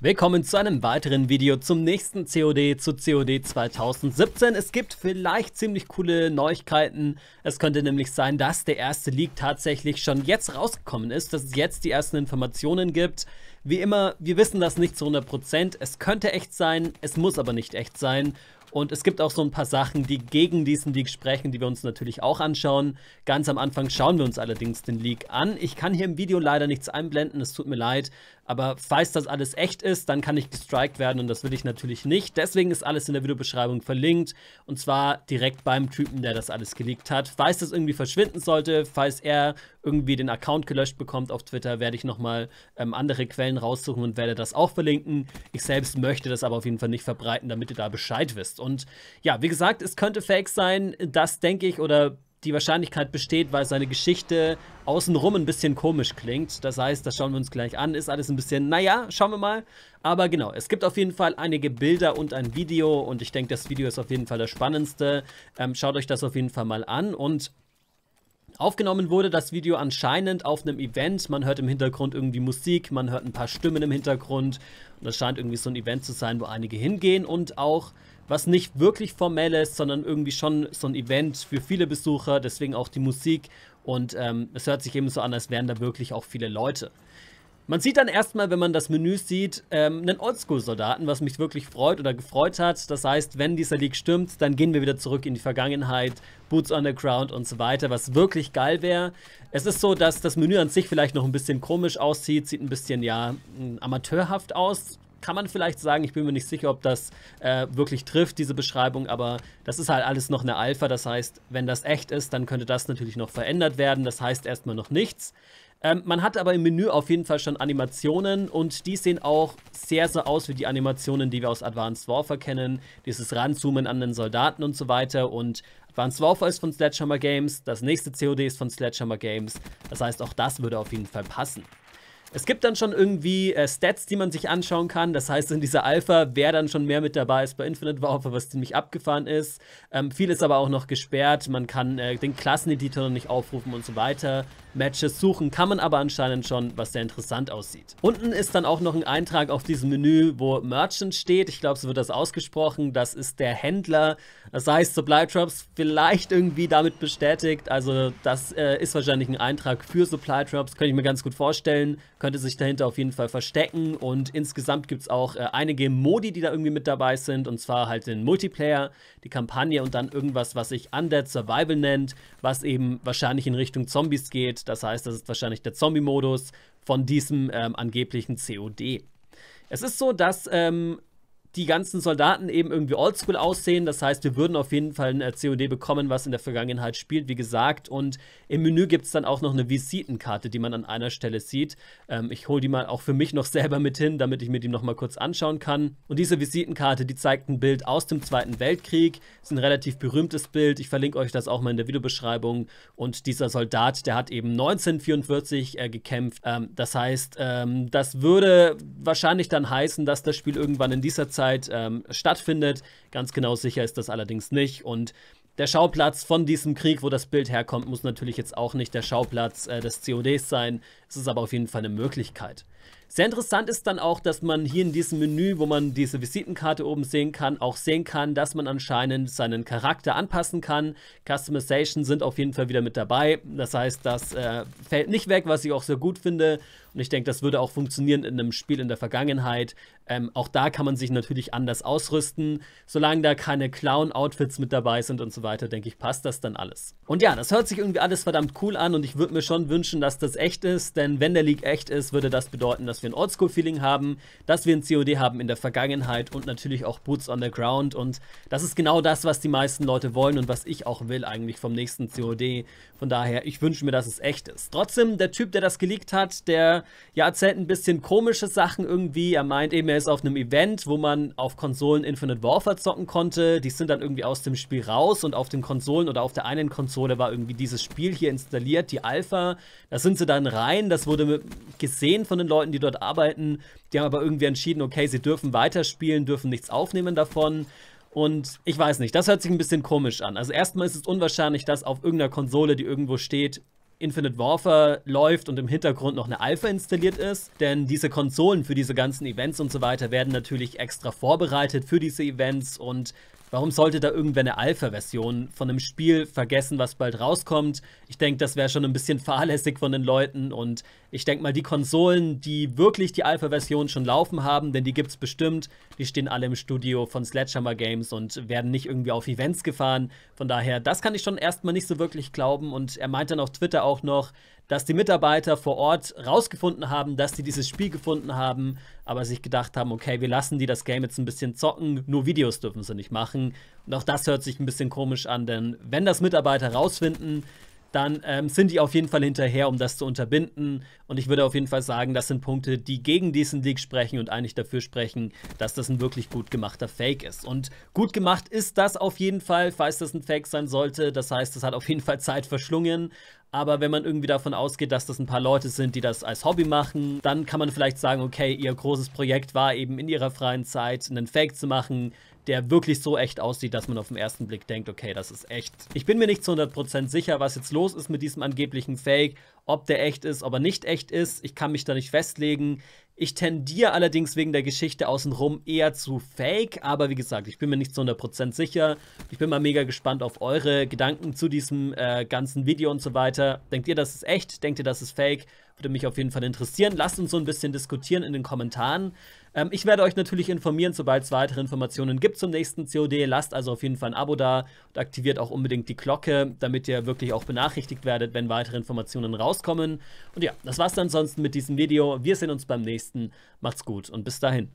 Willkommen zu einem weiteren Video zum nächsten COD, zu COD 2017. Es gibt vielleicht ziemlich coole Neuigkeiten. Es könnte nämlich sein, dass der erste Leak tatsächlich schon jetzt rausgekommen ist, dass es jetzt die ersten Informationen gibt. Wie immer, wir wissen das nicht zu 100%. Es könnte echt sein, es muss aber nicht echt sein. Und es gibt auch so ein paar Sachen, die gegen diesen Leak sprechen, die wir uns natürlich auch anschauen. Ganz am Anfang schauen wir uns allerdings den Leak an. Ich kann hier im Video leider nichts einblenden, es tut mir leid. Aber falls das alles echt ist, dann kann ich gestrikt werden und das will ich natürlich nicht. Deswegen ist alles in der Videobeschreibung verlinkt und zwar direkt beim Typen, der das alles geleakt hat. Falls das irgendwie verschwinden sollte, falls er irgendwie den Account gelöscht bekommt auf Twitter, werde ich nochmal ähm, andere Quellen raussuchen und werde das auch verlinken. Ich selbst möchte das aber auf jeden Fall nicht verbreiten, damit ihr da Bescheid wisst. Und ja, wie gesagt, es könnte Fake sein, das denke ich oder die Wahrscheinlichkeit besteht, weil seine Geschichte außenrum ein bisschen komisch klingt. Das heißt, das schauen wir uns gleich an. Ist alles ein bisschen, naja, schauen wir mal. Aber genau, es gibt auf jeden Fall einige Bilder und ein Video und ich denke, das Video ist auf jeden Fall das Spannendste. Ähm, schaut euch das auf jeden Fall mal an und Aufgenommen wurde das Video anscheinend auf einem Event. Man hört im Hintergrund irgendwie Musik, man hört ein paar Stimmen im Hintergrund. Und das scheint irgendwie so ein Event zu sein, wo einige hingehen und auch was nicht wirklich formell ist, sondern irgendwie schon so ein Event für viele Besucher, deswegen auch die Musik. Und ähm, es hört sich eben so an, als wären da wirklich auch viele Leute. Man sieht dann erstmal, wenn man das Menü sieht, ähm, einen Oldschool-Soldaten, was mich wirklich freut oder gefreut hat. Das heißt, wenn dieser League stimmt, dann gehen wir wieder zurück in die Vergangenheit, Boots on the Ground und so weiter, was wirklich geil wäre. Es ist so, dass das Menü an sich vielleicht noch ein bisschen komisch aussieht, sieht ein bisschen, ja, hm, amateurhaft aus. Kann man vielleicht sagen, ich bin mir nicht sicher, ob das äh, wirklich trifft, diese Beschreibung, aber das ist halt alles noch eine Alpha. Das heißt, wenn das echt ist, dann könnte das natürlich noch verändert werden. Das heißt erstmal noch nichts. Ähm, man hat aber im Menü auf jeden Fall schon Animationen und die sehen auch sehr so aus wie die Animationen, die wir aus Advanced Warfare kennen. Dieses Ranzoomen an den Soldaten und so weiter und Advanced Warfare ist von Sledgehammer Games, das nächste COD ist von Sledgehammer Games. Das heißt, auch das würde auf jeden Fall passen. Es gibt dann schon irgendwie äh, Stats, die man sich anschauen kann. Das heißt, in dieser Alpha, wer dann schon mehr mit dabei ist bei Infinite Warfare, was ziemlich abgefahren ist. Ähm, viel ist aber auch noch gesperrt. Man kann äh, den Klasseneditor noch nicht aufrufen und so weiter. Matches suchen, kann man aber anscheinend schon, was sehr interessant aussieht. Unten ist dann auch noch ein Eintrag auf diesem Menü, wo Merchant steht. Ich glaube, so wird das ausgesprochen. Das ist der Händler. Das heißt, Supply Drops vielleicht irgendwie damit bestätigt. Also das äh, ist wahrscheinlich ein Eintrag für Supply Drops. Könnte ich mir ganz gut vorstellen. Könnte sich dahinter auf jeden Fall verstecken. Und insgesamt gibt es auch äh, einige Modi, die da irgendwie mit dabei sind. Und zwar halt den Multiplayer, die Kampagne und dann irgendwas, was sich Undead Survival nennt, was eben wahrscheinlich in Richtung Zombies geht. Das heißt, das ist wahrscheinlich der Zombie-Modus von diesem ähm, angeblichen COD. Es ist so, dass ähm, die ganzen Soldaten eben irgendwie oldschool aussehen. Das heißt, wir würden auf jeden Fall ein äh, COD bekommen, was in der Vergangenheit spielt, wie gesagt. Und im Menü gibt es dann auch noch eine Visitenkarte, die man an einer Stelle sieht. Ähm, ich hole die mal auch für mich noch selber mit hin, damit ich mir die nochmal kurz anschauen kann. Und diese Visitenkarte, die zeigt ein Bild aus dem Zweiten Weltkrieg. Ist ein relativ berühmtes Bild. Ich verlinke euch das auch mal in der Videobeschreibung. Und dieser Soldat, der hat eben 1944 äh, gekämpft. Ähm, das heißt, ähm, das würde wahrscheinlich dann heißen, dass das Spiel irgendwann in dieser Zeit Zeit ähm, stattfindet. Ganz genau sicher ist das allerdings nicht. Und der Schauplatz von diesem Krieg, wo das Bild herkommt, muss natürlich jetzt auch nicht der Schauplatz äh, des CODs sein. Es ist aber auf jeden Fall eine Möglichkeit. Sehr interessant ist dann auch, dass man hier in diesem Menü, wo man diese Visitenkarte oben sehen kann, auch sehen kann, dass man anscheinend seinen Charakter anpassen kann. Customization sind auf jeden Fall wieder mit dabei. Das heißt, das äh, fällt nicht weg, was ich auch sehr gut finde. Und ich denke, das würde auch funktionieren in einem Spiel in der Vergangenheit. Ähm, auch da kann man sich natürlich anders ausrüsten. Solange da keine Clown-Outfits mit dabei sind und so weiter, denke ich, passt das dann alles. Und ja, das hört sich irgendwie alles verdammt cool an und ich würde mir schon wünschen, dass das echt ist, denn wenn der League echt ist, würde das bedeuten, dass wir ein Oldschool-Feeling haben, dass wir ein COD haben in der Vergangenheit und natürlich auch Boots on the Ground. Und das ist genau das, was die meisten Leute wollen und was ich auch will eigentlich vom nächsten COD. Von daher, ich wünsche mir, dass es echt ist. Trotzdem, der Typ, der das geleakt hat, der ja erzählt ein bisschen komische Sachen irgendwie. Er meint eben, er ist auf einem Event, wo man auf Konsolen Infinite Warfare zocken konnte. Die sind dann irgendwie aus dem Spiel raus und auf den Konsolen oder auf der einen Konsole war irgendwie dieses Spiel hier installiert, die Alpha. Da sind sie dann rein. Das wurde gesehen von den Leuten, die dort dort arbeiten. Die haben aber irgendwie entschieden, okay, sie dürfen weiterspielen, dürfen nichts aufnehmen davon. Und ich weiß nicht, das hört sich ein bisschen komisch an. Also erstmal ist es unwahrscheinlich, dass auf irgendeiner Konsole, die irgendwo steht, Infinite Warfare läuft und im Hintergrund noch eine Alpha installiert ist, denn diese Konsolen für diese ganzen Events und so weiter werden natürlich extra vorbereitet für diese Events und Warum sollte da irgendwer eine Alpha-Version von einem Spiel vergessen, was bald rauskommt? Ich denke, das wäre schon ein bisschen fahrlässig von den Leuten. Und ich denke mal, die Konsolen, die wirklich die Alpha-Version schon laufen haben, denn die gibt es bestimmt, die stehen alle im Studio von Sledgehammer Games und werden nicht irgendwie auf Events gefahren. Von daher, das kann ich schon erstmal nicht so wirklich glauben. Und er meint dann auf Twitter auch noch, dass die Mitarbeiter vor Ort rausgefunden haben, dass sie dieses Spiel gefunden haben, aber sich gedacht haben, okay, wir lassen die das Game jetzt ein bisschen zocken, nur Videos dürfen sie nicht machen. Und auch das hört sich ein bisschen komisch an, denn wenn das Mitarbeiter rausfinden, dann ähm, sind die auf jeden Fall hinterher, um das zu unterbinden. Und ich würde auf jeden Fall sagen, das sind Punkte, die gegen diesen Leak sprechen und eigentlich dafür sprechen, dass das ein wirklich gut gemachter Fake ist. Und gut gemacht ist das auf jeden Fall, falls das ein Fake sein sollte. Das heißt, das hat auf jeden Fall Zeit verschlungen. Aber wenn man irgendwie davon ausgeht, dass das ein paar Leute sind, die das als Hobby machen, dann kann man vielleicht sagen, okay, ihr großes Projekt war eben in ihrer freien Zeit, einen Fake zu machen der wirklich so echt aussieht, dass man auf den ersten Blick denkt, okay, das ist echt. Ich bin mir nicht zu 100% sicher, was jetzt los ist mit diesem angeblichen Fake, ob der echt ist, ob er nicht echt ist. Ich kann mich da nicht festlegen. Ich tendiere allerdings wegen der Geschichte außenrum eher zu Fake, aber wie gesagt, ich bin mir nicht zu 100% sicher. Ich bin mal mega gespannt auf eure Gedanken zu diesem äh, ganzen Video und so weiter. Denkt ihr, das ist echt? Denkt ihr, das ist Fake? Würde mich auf jeden Fall interessieren. Lasst uns so ein bisschen diskutieren in den Kommentaren. Ähm, ich werde euch natürlich informieren, sobald es weitere Informationen gibt zum nächsten COD. Lasst also auf jeden Fall ein Abo da und aktiviert auch unbedingt die Glocke, damit ihr wirklich auch benachrichtigt werdet, wenn weitere Informationen rauskommen. Und ja, das war's dann ansonsten mit diesem Video. Wir sehen uns beim nächsten. Macht's gut und bis dahin.